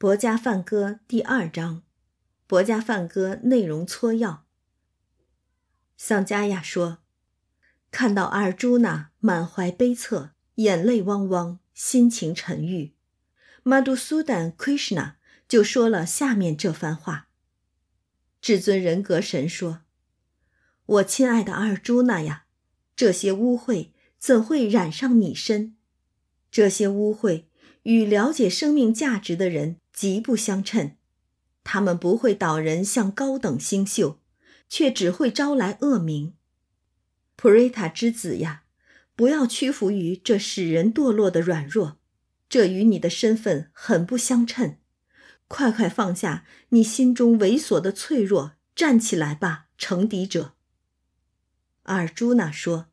《博家梵歌》第二章，《博家梵歌》内容撮要。桑加亚说：“看到阿尔朱那满怀悲恻，眼泪汪汪，心情沉郁，马杜苏丹·克里希那就说了下面这番话：‘至尊人格神说，我亲爱的阿尔朱那呀，这些污秽怎会染上你身？这些污秽与了解生命价值的人。’”极不相称，他们不会导人向高等星宿，却只会招来恶名。普瑞塔之子呀，不要屈服于这使人堕落的软弱，这与你的身份很不相称。快快放下你心中猥琐的脆弱，站起来吧，成敌者。尔朱娜说：“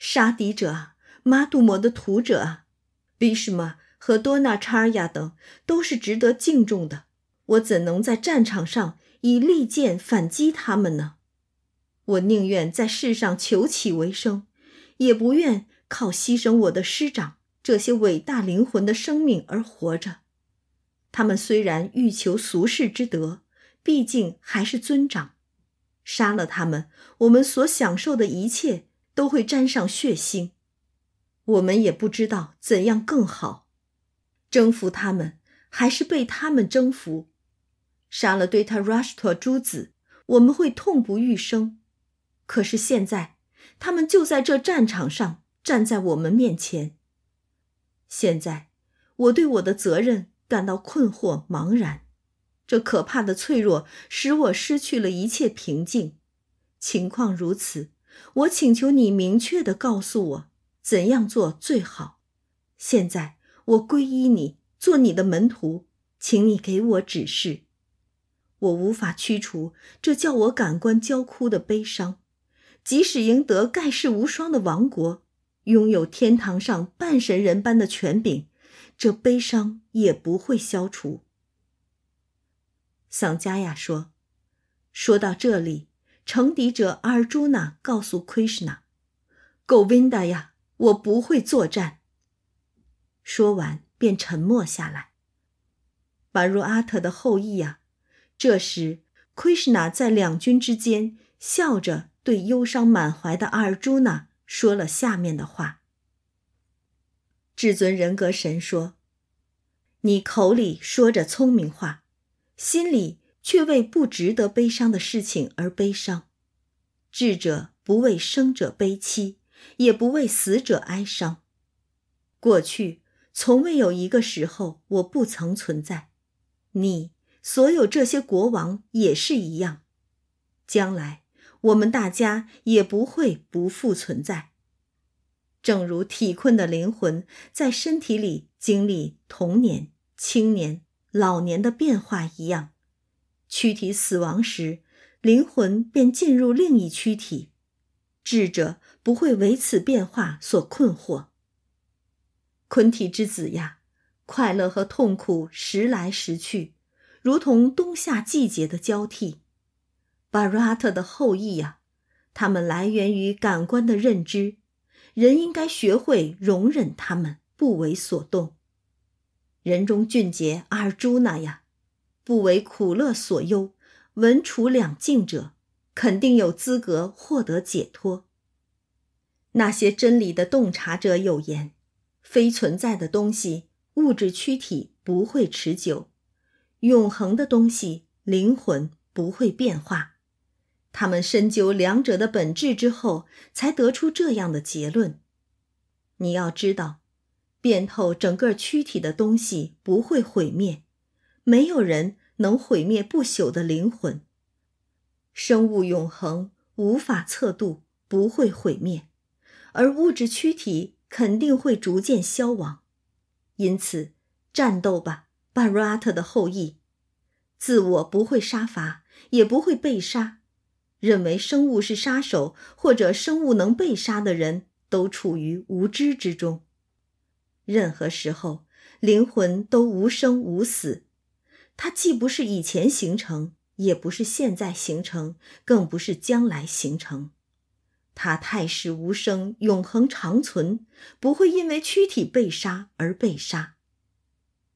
杀敌者，啊，马杜摩的徒者，啊，比什么和多纳查尔亚等都是值得敬重的，我怎能在战场上以利剑反击他们呢？我宁愿在世上求乞为生，也不愿靠牺牲我的师长这些伟大灵魂的生命而活着。他们虽然欲求俗世之德，毕竟还是尊长，杀了他们，我们所享受的一切都会沾上血腥，我们也不知道怎样更好。征服他们，还是被他们征服？杀了对塔拉什托诸子，我们会痛不欲生。可是现在，他们就在这战场上站在我们面前。现在，我对我的责任感到困惑、茫然。这可怕的脆弱使我失去了一切平静。情况如此，我请求你明确地告诉我，怎样做最好？现在。我皈依你，做你的门徒，请你给我指示。我无法驱除这叫我感官焦枯的悲伤，即使赢得盖世无双的王国，拥有天堂上半神人般的权柄，这悲伤也不会消除。桑加亚说：“说到这里，成敌者阿尔朱娜告诉奎什纳，‘Goinda 呀，我不会作战。’”说完，便沉默下来。宛如阿特的后裔啊，这时，h 什纳在两军之间笑着对忧伤满怀的阿尔朱娜说了下面的话。至尊人格神说：“你口里说着聪明话，心里却为不值得悲伤的事情而悲伤。智者不为生者悲戚，也不为死者哀伤。过去。”从未有一个时候我不曾存在，你所有这些国王也是一样，将来我们大家也不会不复存在。正如体困的灵魂在身体里经历童年、青年、老年的变化一样，躯体死亡时，灵魂便进入另一躯体。智者不会为此变化所困惑。昆体之子呀，快乐和痛苦时来时去，如同冬夏季节的交替。巴拉特的后裔呀，他们来源于感官的认知，人应该学会容忍他们，不为所动。人中俊杰阿尔朱那呀，不为苦乐所忧，文楚两境者，肯定有资格获得解脱。那些真理的洞察者有言。非存在的东西，物质躯体不会持久；永恒的东西，灵魂不会变化。他们深究两者的本质之后，才得出这样的结论：你要知道，变透整个躯体的东西不会毁灭，没有人能毁灭不朽的灵魂。生物永恒，无法测度，不会毁灭；而物质躯体。肯定会逐渐消亡，因此战斗吧，巴瑞阿特的后裔。自我不会杀伐，也不会被杀。认为生物是杀手，或者生物能被杀的人，都处于无知之中。任何时候，灵魂都无生无死。它既不是以前形成，也不是现在形成，更不是将来形成。他太是无声，永恒长存，不会因为躯体被杀而被杀。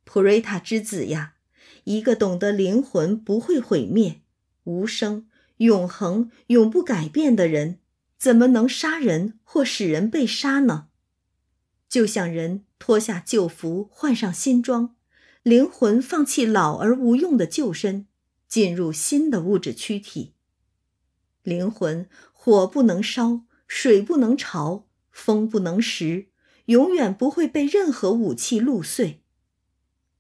普瑞塔之子呀，一个懂得灵魂不会毁灭、无声、永恒、永不改变的人，怎么能杀人或使人被杀呢？就像人脱下旧服换上新装，灵魂放弃老而无用的旧身，进入新的物质躯体。灵魂。火不能烧，水不能潮，风不能蚀，永远不会被任何武器露碎。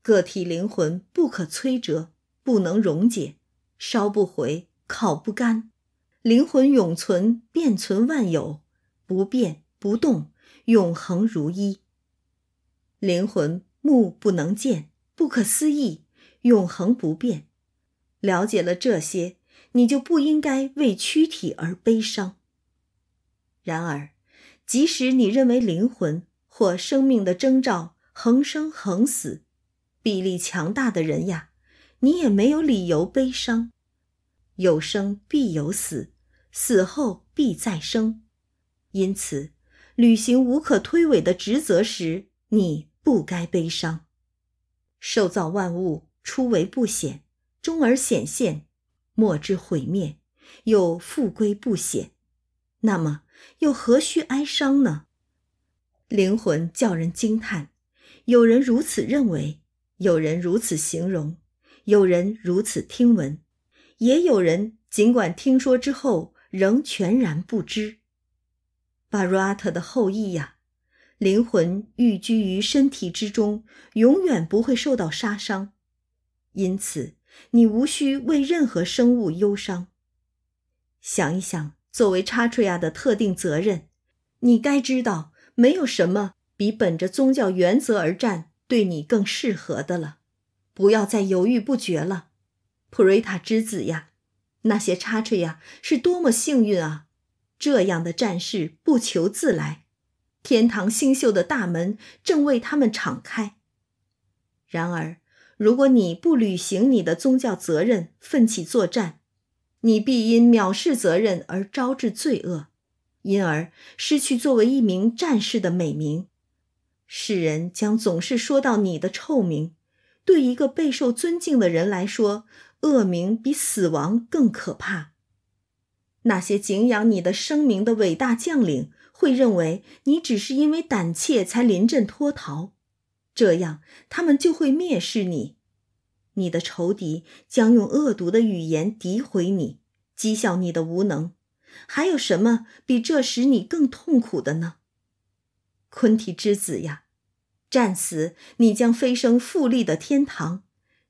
个体灵魂不可摧折，不能溶解，烧不毁，烤不干，灵魂永存，遍存万有，不变不动，永恒如一。灵魂目不能见，不可思议，永恒不变。了解了这些。你就不应该为躯体而悲伤。然而，即使你认为灵魂或生命的征兆恒生恒死，臂力强大的人呀，你也没有理由悲伤。有生必有死，死后必再生，因此，履行无可推诿的职责时，你不该悲伤。受造万物，初为不显，终而显现。莫之毁灭，又复归不显，那么又何须哀伤呢？灵魂叫人惊叹，有人如此认为，有人如此形容，有人如此听闻，也有人尽管听说之后仍全然不知。巴鲁阿特的后裔呀，灵魂寓居于身体之中，永远不会受到杀伤，因此。你无需为任何生物忧伤。想一想，作为查出亚的特定责任，你该知道没有什么比本着宗教原则而战对你更适合的了。不要再犹豫不决了，普瑞塔之子呀！那些查出亚是多么幸运啊！这样的战士不求自来，天堂星宿的大门正为他们敞开。然而。如果你不履行你的宗教责任，奋起作战，你必因藐视责任而招致罪恶，因而失去作为一名战士的美名。世人将总是说到你的臭名。对一个备受尊敬的人来说，恶名比死亡更可怕。那些敬仰你的声名的伟大将领会认为你只是因为胆怯才临阵脱逃。这样，他们就会蔑视你，你的仇敌将用恶毒的语言诋毁你，讥笑你的无能。还有什么比这使你更痛苦的呢？昆体之子呀，战死，你将飞升富丽的天堂；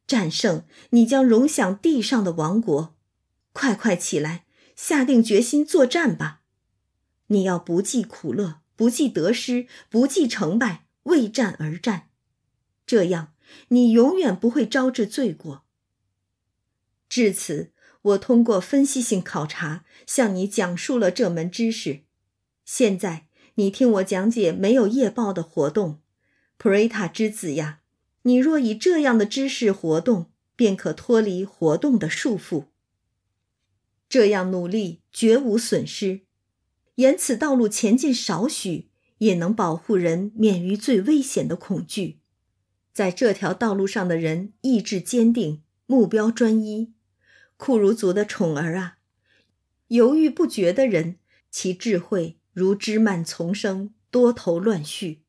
战胜，你将荣享地上的王国。快快起来，下定决心作战吧！你要不计苦乐，不计得失，不计成败，为战而战。这样，你永远不会招致罪过。至此，我通过分析性考察向你讲述了这门知识。现在，你听我讲解没有业报的活动，普瑞塔之子呀！你若以这样的知识活动，便可脱离活动的束缚。这样努力绝无损失。沿此道路前进少许，也能保护人免于最危险的恐惧。在这条道路上的人意志坚定，目标专一。库如族的宠儿啊，犹豫不决的人，其智慧如枝蔓丛生，多头乱絮；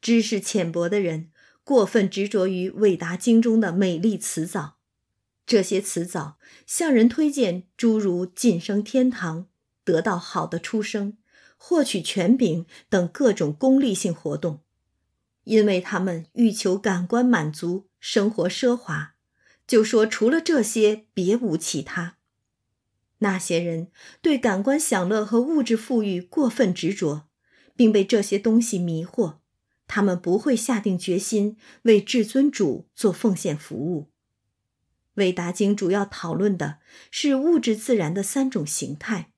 知识浅薄的人，过分执着于《伟达经》中的美丽辞藻。这些词藻向人推荐诸如晋升天堂、得到好的出生、获取权柄等各种功利性活动。因为他们欲求感官满足，生活奢华，就说除了这些别无其他。那些人对感官享乐和物质富裕过分执着，并被这些东西迷惑，他们不会下定决心为至尊主做奉献服务。《韦达经》主要讨论的是物质自然的三种形态，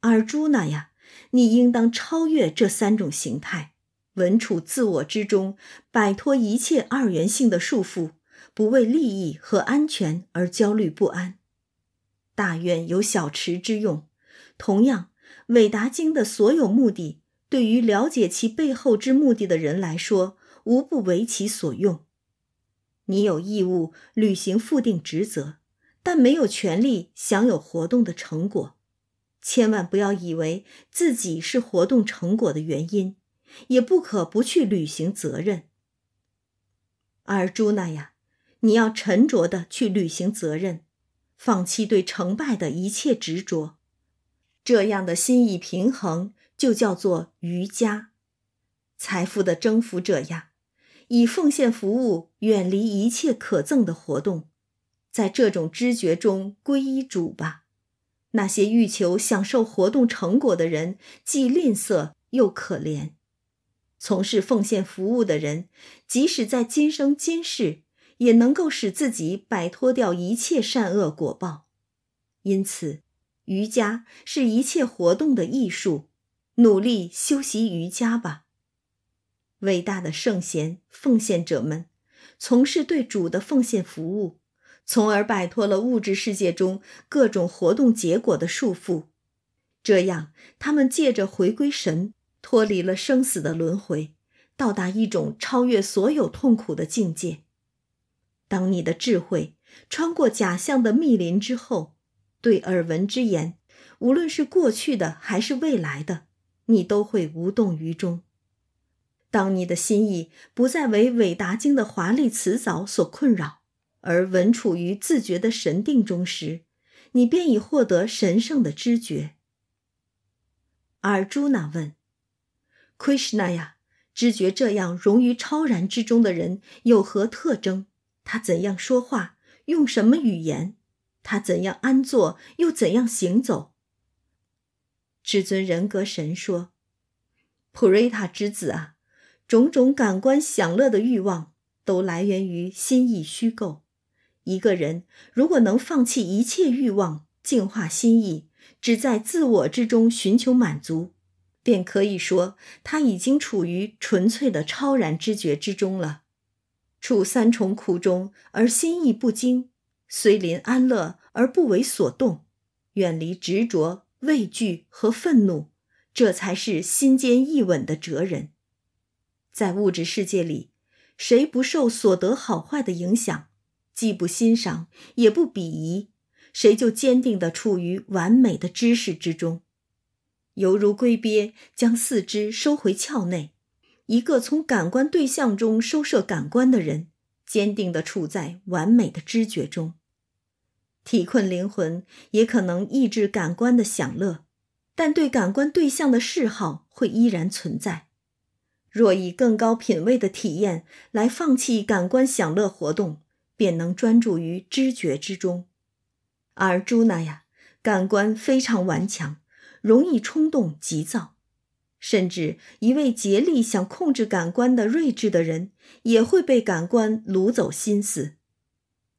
而朱那呀，你应当超越这三种形态。稳处自我之中，摆脱一切二元性的束缚，不为利益和安全而焦虑不安。大愿有小持之用，同样，韦达经的所有目的，对于了解其背后之目的的人来说，无不为其所用。你有义务履行负定职责，但没有权利享有活动的成果。千万不要以为自己是活动成果的原因。也不可不去履行责任。而朱娜呀，你要沉着的去履行责任，放弃对成败的一切执着，这样的心意平衡就叫做瑜伽。财富的征服者呀，以奉献服务，远离一切可憎的活动，在这种知觉中皈依主吧。那些欲求享受活动成果的人，既吝啬又可怜。从事奉献服务的人，即使在今生今世，也能够使自己摆脱掉一切善恶果报。因此，瑜伽是一切活动的艺术。努力修习瑜伽吧，伟大的圣贤、奉献者们，从事对主的奉献服务，从而摆脱了物质世界中各种活动结果的束缚。这样，他们借着回归神。脱离了生死的轮回，到达一种超越所有痛苦的境界。当你的智慧穿过假象的密林之后，对耳闻之言，无论是过去的还是未来的，你都会无动于衷。当你的心意不再为《韦达经》的华丽辞藻所困扰，而稳处于自觉的神定中时，你便已获得神圣的知觉。尔朱那问。Krishna 呀，知觉这样融于超然之中的人有何特征？他怎样说话，用什么语言？他怎样安坐，又怎样行走？至尊人格神说：“普瑞塔之子啊，种种感官享乐的欲望都来源于心意虚构。一个人如果能放弃一切欲望，净化心意，只在自我之中寻求满足。”便可以说他已经处于纯粹的超然知觉之中了，处三重苦中而心意不惊，虽临安乐而不为所动，远离执着、畏惧和愤怒，这才是心坚意稳的哲人。在物质世界里，谁不受所得好坏的影响，既不欣赏也不鄙夷，谁就坚定地处于完美的知识之中。犹如龟鳖将四肢收回鞘内，一个从感官对象中收摄感官的人，坚定地处在完美的知觉中。体困灵魂也可能抑制感官的享乐，但对感官对象的嗜好会依然存在。若以更高品位的体验来放弃感官享乐活动，便能专注于知觉之中。而朱娜呀，感官非常顽强。容易冲动急躁，甚至一位竭力想控制感官的睿智的人，也会被感官掳走心思。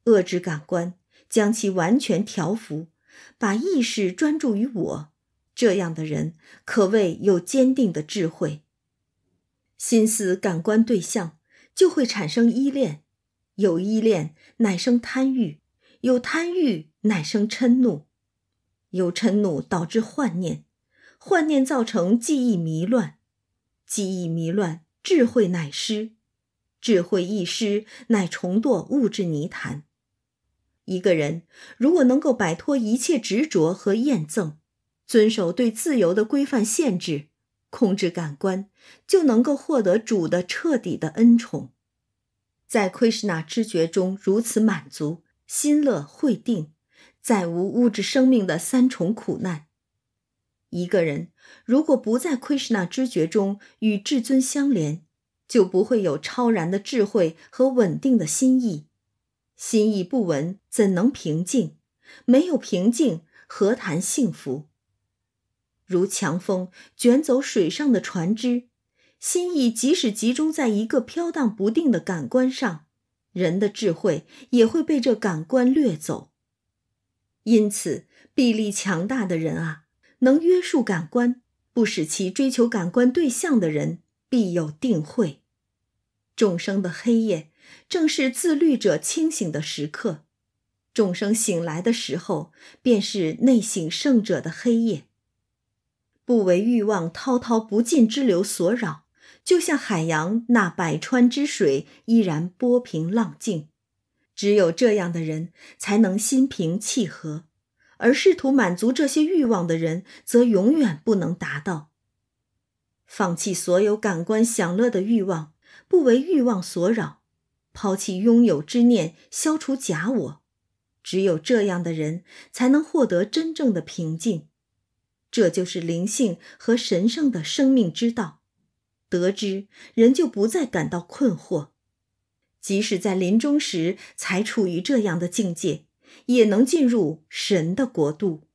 遏制感官，将其完全调服，把意识专注于我，这样的人可谓有坚定的智慧。心思感官对象就会产生依恋，有依恋乃生贪欲，有贪欲乃生嗔怒。由嗔怒导致幻念，幻念造成记忆迷乱，记忆迷乱智慧乃失，智慧一失，乃重堕物质泥潭。一个人如果能够摆脱一切执着和厌憎，遵守对自由的规范限制，控制感官，就能够获得主的彻底的恩宠，在奎什那知觉中如此满足，心乐会定。再无物质生命的三重苦难。一个人如果不在亏视那知觉中与至尊相连，就不会有超然的智慧和稳定的心意。心意不稳，怎能平静？没有平静，何谈幸福？如强风卷走水上的船只，心意即使集中在一个飘荡不定的感官上，人的智慧也会被这感官掠走。因此，臂力强大的人啊，能约束感官，不使其追求感官对象的人，必有定慧。众生的黑夜，正是自律者清醒的时刻；众生醒来的时候，便是内省圣者的黑夜。不为欲望滔滔不尽之流所扰，就像海洋那百川之水，依然波平浪静。只有这样的人才能心平气和，而试图满足这些欲望的人则永远不能达到。放弃所有感官享乐的欲望，不为欲望所扰，抛弃拥有之念，消除假我。只有这样的人才能获得真正的平静。这就是灵性和神圣的生命之道。得知，人就不再感到困惑。即使在临终时才处于这样的境界，也能进入神的国度。